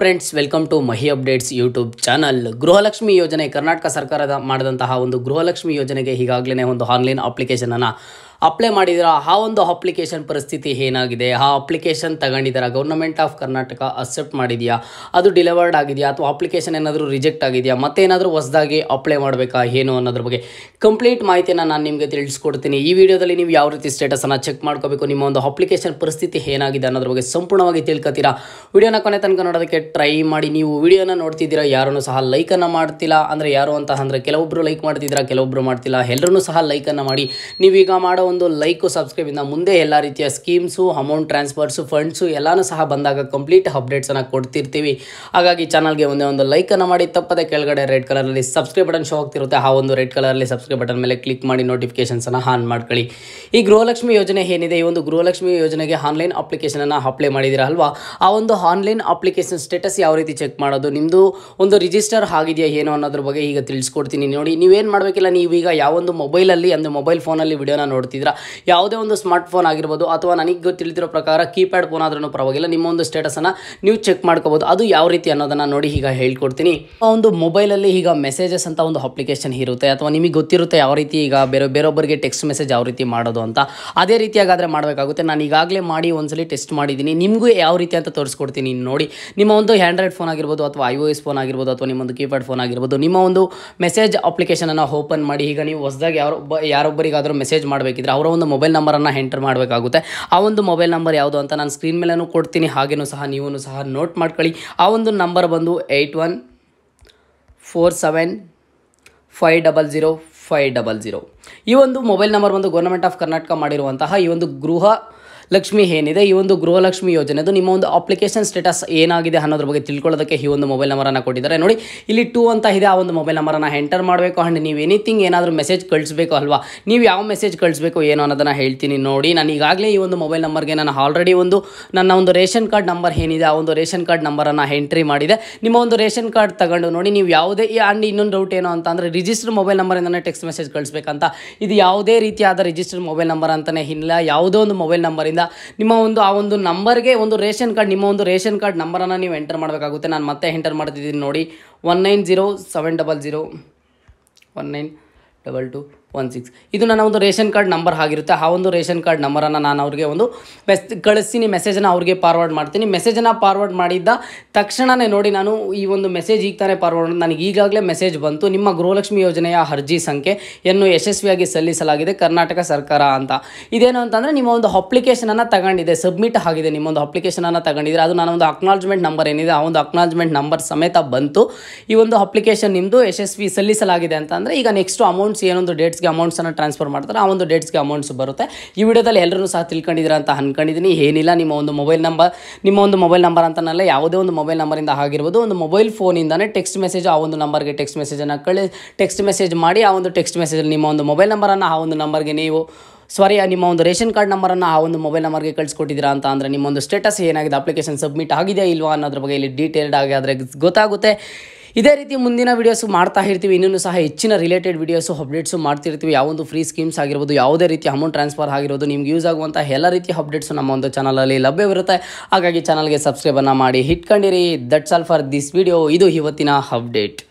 friends welcome to Mahi updates YouTube channel Gruhalakshmi ಯೋಜನೆ ಕರ್ನಾಟಕ ಸರ್ಕಾರದ ಮಾಡಿದಂತಹ ಒಂದು ಗೃಹಲಕ್ಷ್ಮಿ ಯೋಜನೆಗೆ ಈಗಾಗಲೇ ಒಂದು ಆನ್ಲೈನ್ ಅಪ್ಲಿಕೇಶನನ್ನು ಅಪ್ಲೈ ಮಾಡಿದಿರಾ ಆ ಒಂದು ಅಪ್ಲಿಕೇಶನ್ ಪರಿಸ್ಥಿತಿ ಏನಾಗಿದೆ ಆ ಅಪ್ಲಿಕೇಶನ್ ತಗೊಂಡಿದ್ದೀರಾ ಗೌರ್ಮೆಂಟ್ ಆಫ್ ಕರ್ನಾಟಕ ಅಕ್ಸೆಪ್ಟ್ ಮಾಡಿದೆಯಾ ಅದು ಡಿಲಿವರ್ಡ್ ಆಗಿದೆಯಾ ಅಥವಾ ಅಪ್ಲಿಕೇಶನ್ ಏನಾದರೂ ರಿಜೆಕ್ಟ್ ಆಗಿದೆಯಾ ಏನಾದರೂ ಹೊಸದಾಗಿ ಅಪ್ಲೈ ಮಾಡಬೇಕಾ ಏನು ಅನ್ನೋದ್ರ ಬಗ್ಗೆ ಕಂಪ್ಲೀಟ್ ಮಾಹಿತಿಯನ್ನು ನಾನು ನಿಮಗೆ ತಿಳಿಸ್ಕೊಡ್ತೀನಿ ಈ ವಿಡಿಯೋದಲ್ಲಿ ನೀವು ಯಾವ ರೀತಿ ಸ್ಟೇಟಸನ್ನು ಚೆಕ್ ಮಾಡ್ಕೋಬೇಕು ನಿಮ್ಮ ಒಂದು ಅಪ್ಲಿಕೇಶನ್ ಪರಿಸ್ಥಿತಿ ಏನಾಗಿದೆ ಅನ್ನೋದ್ರ ಬಗ್ಗೆ ಸಂಪೂರ್ಣವಾಗಿ ತಿಳ್ಕೊತೀರಾ ವಿಡಿಯೋನ ಕೊನೆ ತನಕ ನೋಡೋದಕ್ಕೆ ಟ್ರೈ ಮಾಡಿ ನೀವು ವಿಡಿಯೋನ ನೋಡ್ತಿದ್ದೀರಾ ಯಾರನ್ನು ಸಹ ಲೈಕನ್ನು ಮಾಡ್ತಿಲ್ಲ ಅಂದರೆ ಯಾರು ಅಂತ ಅಂದರೆ ಕೆಲವೊಬ್ಬರು ಲೈಕ್ ಮಾಡ್ತಿದ್ದೀರಾ ಕೆಲವೊಬ್ಬರು ಮಾಡ್ತಿಲ್ಲ ಎಲ್ಲರೂ ಸಹ ಲೈಕನ್ನು ಮಾಡಿ ನೀವೀಗ ಮಾಡೋ ಒಂದು ಲೈಕು ಸಬ್ಸ್ಕ್ರೈಬಿಂದ ಮುಂದೆ ಎಲ್ಲ ರೀತಿಯ ಸ್ಕೀಮ್ಸು ಅಮೌಂಟ್ ಟ್ರಾನ್ಸ್ಫರ್ಸು ಫಂಡ್ಸು ಎಲ್ಲನೂ ಸಹ ಬಂದಾಗ ಕಂಪ್ಲೀಟ್ ಅಪ್ಡೇಟ್ಸನ್ನು ಕೊಡ್ತಿರ್ತೀವಿ ಹಾಗಾಗಿ ಚಾನಲ್ಗೆ ಒಂದೇ ಒಂದು ಲೈಕನ್ನು ಮಾಡಿ ತಪ್ಪದೆ ಕೆಳಗಡೆ ರೆಡ್ ಕಲರಲ್ಲಿ ಸಬ್ಸ್ಕ್ರೈಬ್ ಬಟನ್ ಶೋ ಆಗ್ತಿರುತ್ತೆ ಆ ಒಂದು ರೆಡ್ ಕಲರಲ್ಲಿ ಸಬ್ಸ್ಕ್ರೈಬ್ ಬಟನ್ ಮೇಲೆ ಕ್ಲಿಕ್ ಮಾಡಿ ಅನ್ನು ಆನ್ ಮಾಡ್ಕೊಳ್ಳಿ ಈ ಗೃಹಲಕ್ಷ್ಮಿ ಯೋಜನೆ ಏನಿದೆ ಈ ಒಂದು ಗೃಹಲಕ್ಷ್ಮಿ ಯೋಜನೆಗೆ ಆನ್ಲೈನ್ ಅಪ್ಲಿಕೇಶನನ್ನು ಅಪ್ಲೈ ಮಾಡಿದ್ದೀರಾ ಅಲ್ವಾ ಆ ಒಂದು ಆನ್ಲೈನ್ ಅಪ್ಲಿಕೇಶನ್ ಸ್ಟೇಟಸ್ ಯಾವ ರೀತಿ ಚೆಕ್ ಮಾಡೋದು ನಿಮ್ಮದು ಒಂದು ರಿಜಿಸ್ಟರ್ ಆಗಿದೆಯಾ ಏನೋ ಅನ್ನೋದ್ರ ಬಗ್ಗೆ ಈಗ ತಿಳಿಸ್ಕೊಡ್ತೀನಿ ನೋಡಿ ನೀವೇನು ಮಾಡಬೇಕಿಲ್ಲ ನೀವೀಗ ಯಾವೊಂದು ಮೊಬೈಲಲ್ಲಿ ಅಂದರೆ ಮೊಬೈಲ್ ಫೋನಲ್ಲಿ ವಿಡಿಯೋನ ನೋಡ್ತೀವಿ ಮಾಡ್ತಿದ್ದೀರಾ ಯಾವುದೇ ಒಂದು ಸ್ಮಾರ್ಟ್ ಫೋನ್ ಆಗಿರ್ಬೋದು ಅಥವಾ ನನಗೆ ತಿಳಿದಿರೋ ಪ್ರಕಾರ ಕೀಪ್ಯಾಡ್ ಫೋನ್ ಆದ್ರೂ ಪರವಾಗಿಲ್ಲ ನಿಮ್ಮ ಒಂದು ಸ್ಟೇಟಸನ್ನು ನೀವು ಚೆಕ್ ಮಾಡ್ಕೋಬೋದು ಅದು ಯಾವ ರೀತಿ ಅನ್ನೋದನ್ನು ನೋಡಿ ಈಗ ಹೇಳ್ಕೊಡ್ತೀನಿ ಒಂದು ಮೊಬೈಲಲ್ಲಿ ಈಗ ಮೆಸೇಜಸ್ ಅಂತ ಒಂದು ಅಪ್ಲಿಕೇಶನ್ ಇರುತ್ತೆ ಅಥವಾ ನಿಮಗೆ ಗೊತ್ತಿರುತ್ತೆ ಯಾವ ರೀತಿ ಈಗ ಬೇರೆ ಬೇರೊಬ್ಬರಿಗೆ ಟೆಕ್ಸ್ಟ್ ಮೆಸೇಜ್ ಯಾವ ರೀತಿ ಮಾಡೋದು ಅಂತ ಅದೇ ರೀತಿಯಾಗಾದರೆ ಮಾಡಬೇಕಾಗುತ್ತೆ ನಾನು ಈಗಾಗಲೇ ಮಾಡಿ ಒಂದ್ಸಲಿ ಟೆಸ್ಟ್ ಮಾಡಿದ್ದೀನಿ ನಿಮಗೂ ಯಾವ ರೀತಿ ಅಂತ ತೋರಿಸ್ಕೊಡ್ತೀನಿ ನೋಡಿ ನಿಮ್ಮ ಒಂದು ಆ್ಯಂಡ್ರಾಯ್ಡ್ ಫೋನ್ ಆಗಿರ್ಬೋದು ಅಥವಾ ಐ ಒ ಎಸ್ ಫೋನ್ ಆಗಿರ್ಬೋದು ಅಥವಾ ನಿಮ್ಮೊಂದು ಕೀಪ್ಯಾಡ್ ಫೋನ್ ಆಗಿರ್ಬೋದು ನಿಮ್ಮ ಒಂದು ಮೆಸೇಜ್ ಅಪ್ಲಿಕೇಶನನ್ನು ಓಪನ್ ಮಾಡಿ ಈಗ ನೀವು ಹೊಸದಾಗಿ ಯಾರೊಬ್ಬ ಯಾರೊಬ್ಬರಿಗಾದರೂ ಮೆಸೇಜ್ ಮಾಡಬೇಕು ಅವರ ಒಂದು ಮೊಬೈಲ್ ನಂಬರನ್ನು ಎಂಟರ್ ಮಾಡಬೇಕಾಗುತ್ತೆ ಆ ಒಂದು ಮೊಬೈಲ್ ನಂಬರ್ ಯಾವುದು ಅಂತ ನಾನು ಸ್ಕ್ರೀನ್ ಮೇಲೂ ಕೊಡ್ತೀನಿ ಹಾಗೇನೂ ಸಹ ನೀವು ಸಹ ನೋಟ್ ಮಾಡ್ಕೊಳ್ಳಿ ಆ ಒಂದು ನಂಬರ್ ಬಂದು eight one four seven five double zero five double zero ಈ ಒಂದು ಮೊಬೈಲ್ ನಂಬರ್ ಬಂದು ಗೌರ್ಮೆಂಟ್ ಆಫ್ ಕರ್ನಾಟಕ ಮಾಡಿರುವಂತಹ ಈ ಒಂದು ಗೃಹ ಲಕ್ಷ್ಮಿ ಏನಿದೆ ಈ ಒಂದು ಗೃಹಲಕ್ಷ್ಮಿ ಯೋಜನೆ ನಿಮ್ಮ ಒಂದು ಅಪ್ಲಿಕೇಶನ್ ಸ್ಟೇಟಸ್ ಏನಾಗಿದೆ ಅನ್ನೋದ್ರ ಬಗ್ಗೆ ತಿಳ್ಕೊಳ್ಳೋದಕ್ಕೆ ಈ ಒಂದು ಮೊಬೈಲ್ ನಂಬರನ್ನು ಕೊಟ್ಟಿದ್ದಾರೆ ನೋಡಿ ಇಲ್ಲಿ ಟೂ ಅಂತ ಇದೆ ಆ ಒಂದು ಮೊಬೈಲ್ ನಂಬರನ್ನು ಎಂಟರ್ ಮಾಡಬೇಕು ಆ್ಯಂಡ್ ನೀವು ಎನಿಥಿಂಗ್ ಏನಾದರೂ ಮೆಸೇಜ್ ಕಳಿಸ್ಬೇಕು ಅಲ್ವಾ ನೀವು ಯಾವ ಮೆಸೇಜ್ ಕಳಿಸ್ಬೇಕು ಏನು ಅನ್ನೋದನ್ನು ಹೇಳ್ತೀನಿ ನೋಡಿ ನಾನು ಈಗಾಗಲೇ ಈ ಒಂದು ಮೊಬೈಲ್ ನಂಬರ್ಗೆ ನಾನು ಆಲ್ರೆಡಿ ಒಂದು ನನ್ನ ಒಂದು ರೇಷನ್ ಕಾರ್ಡ್ ನಂಬರ್ ಏನಿದೆ ಆ ಒಂದು ರೇಷನ್ ಕಾರ್ಡ್ ನಂಬರನ್ನು ಎಂಟ್ರಿ ಮಾಡಿದೆ ನಿಮ್ಮ ಒಂದು ರೇಷನ್ ಕಾರ್ಡ್ ತಗೊಂಡು ನೋಡಿ ನೀವು ಯಾವುದೇ ಆ್ಯಂಡ್ ಇನ್ನೊಂದು ಡೌಟ್ ಏನು ಅಂತ ಅಂದರೆ ರಿಜಿಸ್ಟರ್ ಮೊಬೈಲ್ ನಂಬರಿಂದನೇ ಟೆಕ್ಸ್ಟ್ ಮೆಸೇಜ್ ಕಳಿಸ್ಬೇಕಂತ ಇದು ಯಾವುದೇ ರೀತಿಯಾದ ರಿಜಿಸ್ಟರ್ಡ್ ಮೊಬೈಲ್ ನಂಬರ್ ಅಂತಲೇ ಇಲ್ಲ ಯಾವುದೋ ಒಂದು ಮೊಬೈಲ್ ನಂಬರಿಂದ ನಿಮ್ಮ ಒಂದು ಆ ಒಂದು ನಂಬರ್ಗೆ ಒಂದು ರೇಷನ್ ಕಾರ್ಡ್ ನಿಮ್ಮ ಒಂದು ರೇಷನ್ ಕಾರ್ಡ್ ನಂಬರನ್ನು ನೀವು ಎಂಟರ್ ಮಾಡಬೇಕಾಗುತ್ತೆ ನಾನು ಮತ್ತೆ ಎಂಟರ್ ಮಾಡ್ತಿದ್ದೀನಿ ನೋಡಿ one nine zero seven double zero one nine double two one six ಇದು ನನ್ನ ಒಂದು ರೇಷನ್ ಕಾರ್ಡ್ ನಂಬರ್ ಆಗಿರುತ್ತೆ ಆ ಒಂದು ರೇಷನ್ ಕಾರ್ಡ್ ನಂಬರನ್ನು ನಾನು ಅವ್ರಿಗೆ ಒಂದು ಮೆಸ್ ಕಳಿಸ್ತೀನಿ ಮೆಸೇಜನ್ನು ಅವ್ರಿಗೆ ಫಾರ್ವರ್ಡ್ ಮಾಡ್ತೀನಿ ಮೆಸೇಜನ್ನು ಫಾರ್ವರ್ಡ್ ಮಾಡಿದ್ದ ತಕ್ಷಣವೇ ನೋಡಿ ನಾನು ಈ ಒಂದು ಮೆಸೇಜ್ ಈಗ ತಾನೇ ಫಾರ್ವರ್ಡ್ ನನಗೆ ಈಗಾಗಲೇ ಮೆಸೇಜ್ ಬಂತು ನಿಮ್ಮ ಗೃಹಲಕ್ಷ್ಮಿ ಯೋಜನೆಯ ಅರ್ಜಿ ಸಂಖ್ಯೆಯನ್ನು ಯಶಸ್ವಿಯಾಗಿ ಸಲ್ಲಿಸಲಾಗಿದೆ ಕರ್ನಾಟಕ ಸರ್ಕಾರ ಅಂತ ಇದೇನು ಅಂತಂದರೆ ನಿಮ್ಮ ಒಂದು ಅಪ್ಲಿಕೇಶನನ್ನು ತಗೊಂಡಿದೆ ಸಬ್ಮಿಟ್ ಆಗಿದೆ ನಿಮ್ಮ ಒಂದು ಅಪ್ಲಿಕೇಶನನ್ನು ತಗೊಂಡಿದ್ರೆ ಅದು ನಾನು ಒಂದು ಅಕ್ನಾಲಜ್ಮೆಂಟ್ ನಂಬರ್ ಏನಿದೆ ಆ ಒಂದು ಅಕ್ನಾಲಜ್ಮೆಂಟ್ ನಂಬರ್ ಸಮೇತ ಬಂತು ಈ ಒಂದು ಅಪ್ಲಿಕೇಶನ್ ನಿಮ್ಮದು ಯಶಸ್ವಿ ಸಲ್ಲಿಸಲಾಗಿದೆ ಅಂತ ಈಗ ನೆಕ್ಸ್ಟು ಅಮೌಂಟ್ಸ್ ಏನೊಂದು ಡೇಟ್ಸ್ ಡೇಟ್ಸ್ಗೆ ಅಮೌಂಟ್ಸನ್ನು ಟ್ರಾನ್ಸ್ಫರ್ ಮಾಡ್ತಾರೆ ಆ ಒಂದು ಡೇಟ್ಸ್ಗೆ ಅಮೌಂಟ್ಸ್ ಬರುತ್ತೆ ಈ ವಿಡಿಯೋದಲ್ಲಿ ಎಲ್ಲರೂ ಸಹ ತಿಳ್ಕೊಂಡಿದ್ದೀರಾ ಅಂತ ಅಂದ್ಕೊಂಡಿದ್ದೀನಿ ಏನಿಲ್ಲ ನಿಮ್ಮ ಒಂದು ಮೊಬೈಲ್ ನಂಬರ್ ನಿಮ್ಮ ಒಂದು ಮೊಬೈಲ್ ನಂಬರ್ ಅಂತನಲ್ಲ ಯಾವುದೇ ಒಂದು ಮೊಬೈಲ್ ನಂಬರಿಂದ ಆಗಿರ್ಬೋದು ಒಂದು ಮೊಬೈಲ್ ಫೋನಿಂದನೇ ಟೆಕ್ಸ್ಟ್ ಮೆಸೇಜ್ ಆ ಒಂದು ನಂಬರ್ಗೆ ಟೆಕ್ಸ್ಟ್ ಮೆಸೇಜನ್ನು ಕಳಿ ಟೆಕ್ಸ್ಟ್ ಮೆಸೇಜ್ ಮಾಡಿ ಆ ಒಂದು ಟೆಕ್ಸ್ಟ್ ಮೆಸೇಜಲ್ಲಿ ನಿಮ್ಮ ಒಂದು ಮೊಬೈಲ್ ನಂಬರನ್ನು ಆ ಒಂದು ನಂಬರ್ಗೆ ನೀವು ಸಾರಿ ನಿಮ್ಮ ಒಂದು ರೇಷನ್ ಕಾರ್ಡ್ ನಂಬರನ್ನು ಆ ಒಂದು ಮೊಬೈಲ್ ನಂಬರ್ಗೆ ಕಳಿಸ್ಕೊಟ್ಟಿದ್ದೀರಾ ಅಂತ ಅಂದರೆ ನಿಮ್ಮ ಒಂದು ಸ್ಟೇಟಸ್ ಏನಾಗಿದೆ ಅಪ್ಲಿಕೇಶನ್ ಸಬ್ಮಿಟ್ ಆಗಿದೆಯಾ ಇಲ್ವಾ ಅನ್ನೋದ್ರ ಬಗ್ಗೆ ಇಲ್ಲಿ ಡೀಟೇಲ್ಡ್ ಆಗಿ ಆದರೆ ಗೊತ್ತಾಗುತ್ತೆ ಇದೇ ರೀತಿ ಮುಂದಿನ ವೀಡಿಯೋಸು ಮಾಡ್ತಾ ಇರ್ತೀವಿ ಇನ್ನೂ ಸಹ ಹೆಚ್ಚಿನ ರಿಲೇಟೆಡ್ ವೀಡಿಯೋಸು ಅಪ್ಡೇಟ್ಸು ಮಾಡ್ತಿರ್ತೀವಿ ಯಾವೊಂದು ಫ್ರೀ ಸ್ಕೀಮ್ಸ್ ಆಗಿರ್ಬೋದು ಯಾವುದೇ ರೀತಿ ಅಮೌಂಟ್ ಟ್ರಾನ್ಸ್ಫರ್ ಆಗಿರೋದು ನಿಮ್ಗೆ ಯೂಸ್ ಆಗುವಂಥ ಎಲ್ಲ ರೀತಿಯ ಅಪ್ಡೇಟ್ಸು ನಮ್ಮ ಒಂದು ಚಾನಲಲ್ಲಿ ಲಭ್ಯವಿರುತ್ತೆ ಹಾಗಾಗಿ ಚಾನಲ್ಗೆ ಸಬ್ಸ್ಕ್ರೈಬನ್ನು ಮಾಡಿ ಹಿಟ್ಕೊಂಡಿರಿ that's all for this video ಇದು ಇವತ್ತಿನ ಅಪ್ಡೇಟ್